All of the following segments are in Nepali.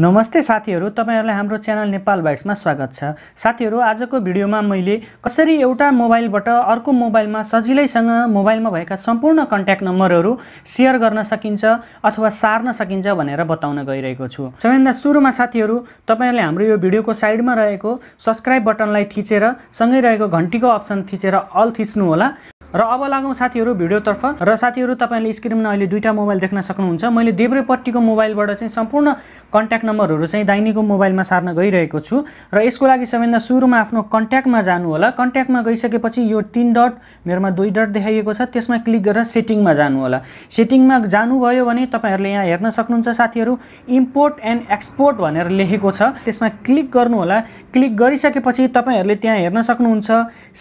नमस्ते साथीहरू तपाईँहरूलाई हाम्रो च्यानल नेपाल बाइट्समा स्वागत छ साथीहरू आजको भिडियोमा मैले कसरी एउटा मोबाइलबाट अर्को मोबाइलमा सजिलैसँग मोबाइलमा भएका सम्पूर्ण कन्ट्याक्ट नम्बरहरू सेयर गर्न सकिन्छ अथवा सार्न सकिन्छ भनेर बताउन गइरहेको छु सबैभन्दा सुरुमा साथीहरू तपाईँहरूले हाम्रो यो भिडियोको साइडमा रहेको सब्सक्राइब बटनलाई थिचेर सँगै रहेको घन्टीको अप्सन थिचेर अल थिच्नुहोला र अब लागौँ साथीहरू भिडियोतर्फ र साथीहरू तपाईँले स्क्रिनमा अहिले दुईवटा मोबाइल देख्न सक्नुहुन्छ मैले देब्रेपट्टिको मोबाइलबाट चाहिँ सम्पूर्ण कन्ट्याक्ट नम्बरहरू चाहिँ दाहिनेको मोबाइलमा सार्न गइरहेको छु र यसको लागि सबैभन्दा सुरुमा आफ्नो कन्ट्याक्टमा जानु होला कन्ट्याक्टमा गइसकेपछि यो तिन डट मेरोमा दुई डट देखाइएको छ त्यसमा क्लिक गरेर सेटिङमा जानु होला सेटिङमा जानुभयो भने तपाईँहरूले यहाँ हेर्न सक्नुहुन्छ साथीहरू इम्पोर्ट एन्ड एक्सपोर्ट भनेर लेखेको छ त्यसमा क्लिक गर्नुहोला क्लिक गरिसकेपछि तपाईँहरूले त्यहाँ हेर्न सक्नुहुन्छ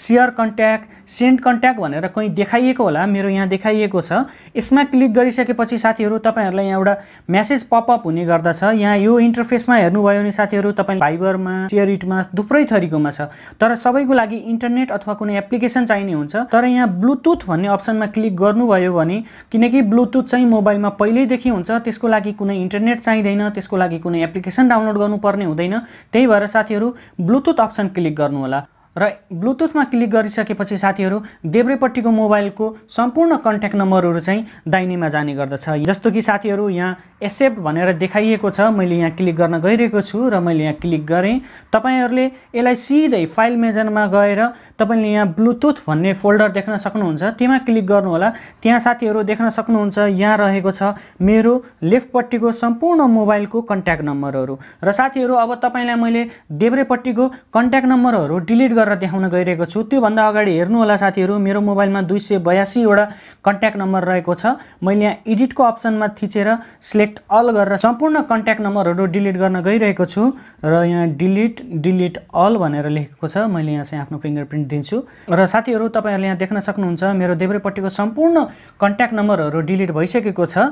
सेयर कन्ट्याक्ट सेन्ड कन्ट्याक्ट भनेर र कहीँ देखाइएको होला मेरो यहाँ देखाइएको छ यसमा क्लिक गरिसकेपछि साथीहरू तपाईँहरूलाई यहाँ एउटा म्यासेज पपअप हुने गर्दछ यहाँ यो इन्टरफेसमा हेर्नुभयो भने साथीहरू तपाईँ भाइबरमा सेयरिटमा थुप्रै थरीकोमा छ तर सबैको लागि इन्टरनेट अथवा कुनै एप्लिकेसन चाहिने हुन्छ तर यहाँ ब्लुटुथ भन्ने अप्सनमा क्लिक गर्नुभयो भने किनकि ब्लुटुथ चाहिँ मोबाइलमा पहिल्यैदेखि हुन्छ त्यसको लागि कुनै इन्टरनेट चाहिँदैन त्यसको लागि कुनै एप्लिकेसन डाउनलोड गर्नुपर्ने हुँदैन त्यही भएर साथीहरू ब्लुटुथ अप्सन क्लिक गर्नुहोला र ब्लुटुथमा क्लिक गरिसकेपछि साथीहरू देब्रेपट्टिको मोबाइलको सम्पूर्ण कन्ट्याक्ट नम्बरहरू चाहिँ दाहिनेमा जाने गर्दछ जस्तो कि साथीहरू यहाँ एक्सेप्ट भनेर देखाइएको छ मैले यहाँ क्लिक गर्न गइरहेको छु र मैले यहाँ क्लिक गरेँ तपाईँहरूले यसलाई सिधै फाइल मेजरमा गएर तपाईँले यहाँ ब्लुटुथ भन्ने फोल्डर देख्न सक्नुहुन्छ त्यहाँ क्लिक गर्नुहोला त्यहाँ साथीहरू देख्न सक्नुहुन्छ यहाँ रहेको छ मेरो लेफ्टपट्टिको सम्पूर्ण मोबाइलको कन्ट्याक्ट नम्बरहरू र साथीहरू अब तपाईँलाई मैले देब्रेपट्टिको कन्ट्याक्ट नम्बरहरू डिलिट गरेर देखाउन गइरहेको छु त्योभन्दा अगाडि हेर्नुहोला साथीहरू मेरो मोबाइलमा दुई सय बयासीवटा कन्ट्याक्ट नम्बर रहेको छ मैले यहाँ एडिटको अप्सनमा थिचेर सिलेक्ट अल गरेर सम्पूर्ण कन्ट्याक्ट नम्बरहरू डिलिट गर्न गइरहेको छु र यहाँ डिलिट डिलिट अल भनेर लेखेको छ मैले यहाँ चाहिँ आफ्नो फिङ्गर प्रिन्ट दिन्छु र साथीहरू तपाईँहरूले यहाँ देख्न सक्नुहुन्छ मेरो देब्रेपट्टिको सम्पूर्ण कन्ट्याक्ट नम्बरहरू डिलिट भइसकेको छ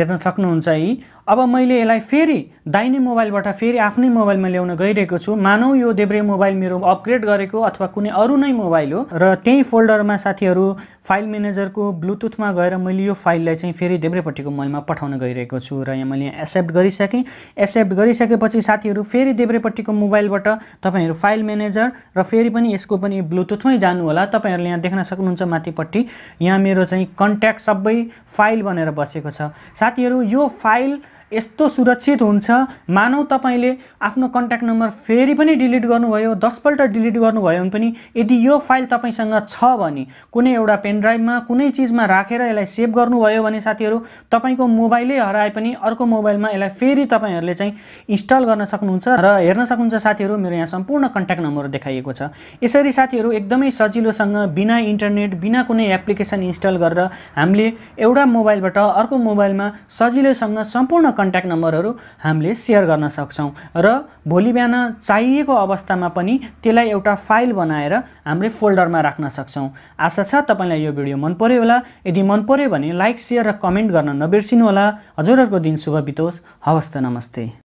हेर्न सक्नुहुन्छ यी अब मैले यसलाई फेरि दाहिने मोबाइलबाट फेरि आफ्नै मोबाइलमा ल्याउन गइरहेको छु मानौ यो देब्रे मोबाइल मेरो अपग्रेड गरेको तपाईँको अथवा कुनै अरू नै मोबाइल हो र त्यही फोल्डरमा साथीहरू फाइल म्यानेजरको ब्लुटुथमा गएर मैले यो फाइललाई चाहिँ फेरि देब्रेपट्टिको मोबाइलमा पठाउन गइरहेको छु र यहाँ मैले एक्सेप्ट गरिसकेँ एक्सेप्ट गरिसकेपछि साथीहरू फेरि देब्रेपट्टिको मोबाइलबाट तपाईँहरू फाइल म्यानेजर र फेरि पनि यसको पनि ब्लुटुथमै जानु होला तपाईँहरूले यहाँ देख्न सक्नुहुन्छ माथिपट्टि यहाँ मेरो चाहिँ कन्ट्याक्ट सबै फाइल बनेर बसेको छ साथीहरू यो फाइल यस्तो सुरक्षित हुन्छ मानौ तपाईँले आफ्नो कन्ट्याक्ट नम्बर फेरि पनि डिलिट गर्नुभयो दसपल्ट डिलिट गर्नुभयो भने पनि यदि यो फाइल तपाईँसँग छ भने कुनै एउटा पेन पेनड्राइभमा कुनै चिजमा राखेर यसलाई सेभ गर्नुभयो भने साथीहरू तपाईँको मोबाइलै हराए पनि अर्को मोबाइलमा यसलाई फेरि तपाईँहरूले चाहिँ इन्स्टल गर्न सक्नुहुन्छ र हेर्न सक्नुहुन्छ साथीहरू मेरो यहाँ सम्पूर्ण कन्ट्याक्ट नम्बर देखाइएको छ यसरी साथीहरू एकदमै सजिलोसँग बिना इन्टरनेट बिना कुनै एप्लिकेसन इन्स्टल गरेर हामीले एउटा मोबाइलबाट अर्को मोबाइलमा सजिलैसँग सम्पूर्ण कन्ट्याक्ट नम्बरहरू हामीले सेयर गर्न सक्छौँ र भोलि बिहान चाहिएको अवस्थामा पनि त्यसलाई एउटा फाइल बनाएर हामीले फोल्डरमा राख्न सक्छौँ आशा छ तपाईँलाई यो भिडियो मन पऱ्यो होला यदि मन पऱ्यो भने लाइक सेयर र कमेन्ट गर्न नबिर्सिनु होला हजुरहरूको दिन शुभ बितोस् हवस् त नमस्ते